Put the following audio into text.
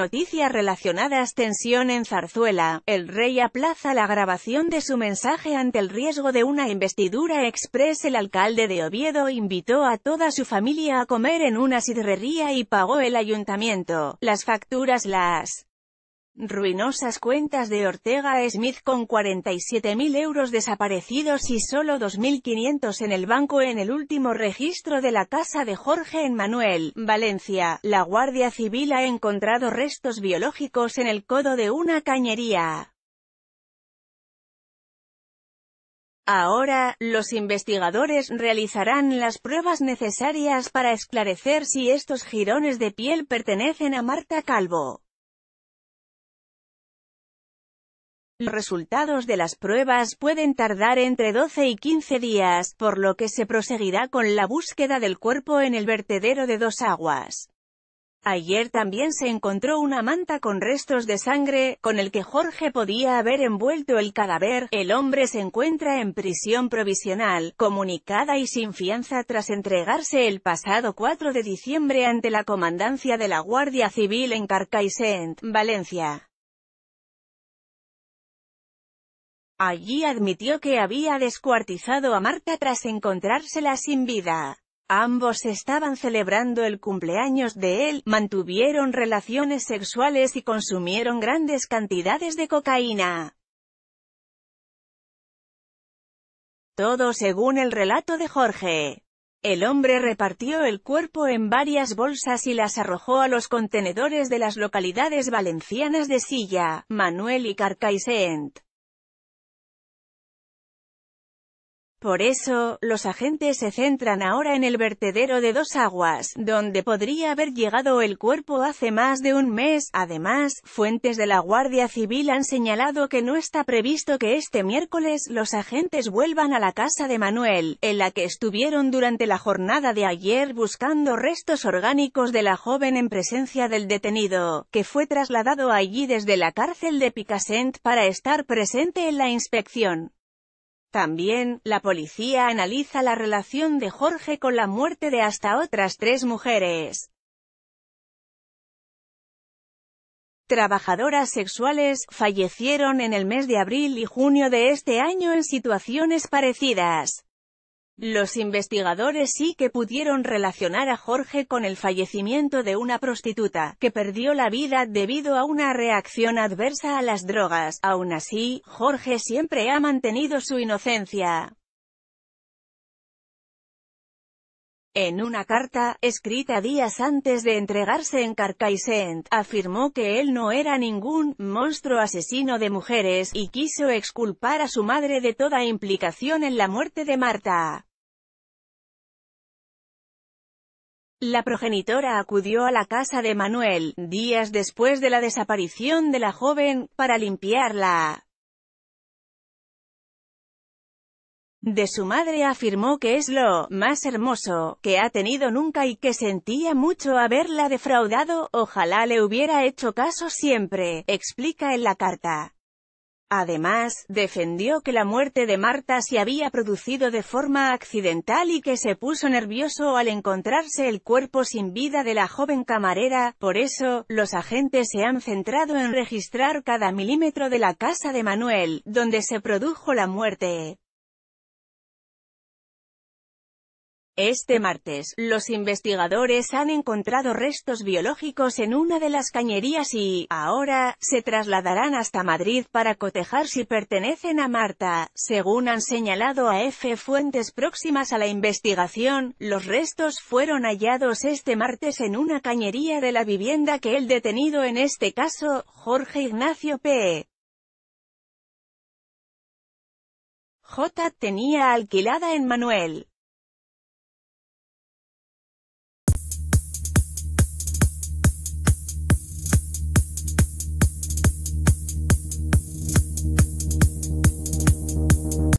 noticias relacionadas Tensión en Zarzuela, el rey aplaza la grabación de su mensaje ante el riesgo de una investidura express El alcalde de Oviedo invitó a toda su familia a comer en una sidrería y pagó el ayuntamiento. Las facturas las Ruinosas cuentas de Ortega Smith con 47.000 euros desaparecidos y solo 2.500 en el banco en el último registro de la casa de Jorge en Manuel, Valencia. La Guardia Civil ha encontrado restos biológicos en el codo de una cañería. Ahora, los investigadores realizarán las pruebas necesarias para esclarecer si estos jirones de piel pertenecen a Marta Calvo. Los resultados de las pruebas pueden tardar entre 12 y 15 días, por lo que se proseguirá con la búsqueda del cuerpo en el vertedero de dos aguas. Ayer también se encontró una manta con restos de sangre, con el que Jorge podía haber envuelto el cadáver. El hombre se encuentra en prisión provisional, comunicada y sin fianza tras entregarse el pasado 4 de diciembre ante la comandancia de la Guardia Civil en Carcaixent, Valencia. Allí admitió que había descuartizado a Marta tras encontrársela sin vida. Ambos estaban celebrando el cumpleaños de él, mantuvieron relaciones sexuales y consumieron grandes cantidades de cocaína. Todo según el relato de Jorge. El hombre repartió el cuerpo en varias bolsas y las arrojó a los contenedores de las localidades valencianas de Silla, Manuel y Carcaixent. Por eso, los agentes se centran ahora en el vertedero de dos aguas, donde podría haber llegado el cuerpo hace más de un mes. Además, fuentes de la Guardia Civil han señalado que no está previsto que este miércoles los agentes vuelvan a la casa de Manuel, en la que estuvieron durante la jornada de ayer buscando restos orgánicos de la joven en presencia del detenido, que fue trasladado allí desde la cárcel de Picassent para estar presente en la inspección. También, la policía analiza la relación de Jorge con la muerte de hasta otras tres mujeres. Trabajadoras sexuales, fallecieron en el mes de abril y junio de este año en situaciones parecidas. Los investigadores sí que pudieron relacionar a Jorge con el fallecimiento de una prostituta, que perdió la vida debido a una reacción adversa a las drogas. Aún así, Jorge siempre ha mantenido su inocencia. En una carta, escrita días antes de entregarse en Carcaisent, afirmó que él no era ningún monstruo asesino de mujeres, y quiso exculpar a su madre de toda implicación en la muerte de Marta. La progenitora acudió a la casa de Manuel, días después de la desaparición de la joven, para limpiarla. De su madre afirmó que es lo más hermoso que ha tenido nunca y que sentía mucho haberla defraudado, ojalá le hubiera hecho caso siempre, explica en la carta. Además, defendió que la muerte de Marta se había producido de forma accidental y que se puso nervioso al encontrarse el cuerpo sin vida de la joven camarera, por eso, los agentes se han centrado en registrar cada milímetro de la casa de Manuel, donde se produjo la muerte. Este martes, los investigadores han encontrado restos biológicos en una de las cañerías y, ahora, se trasladarán hasta Madrid para cotejar si pertenecen a Marta. Según han señalado a F fuentes próximas a la investigación, los restos fueron hallados este martes en una cañería de la vivienda que el detenido en este caso, Jorge Ignacio P. J tenía alquilada en Manuel.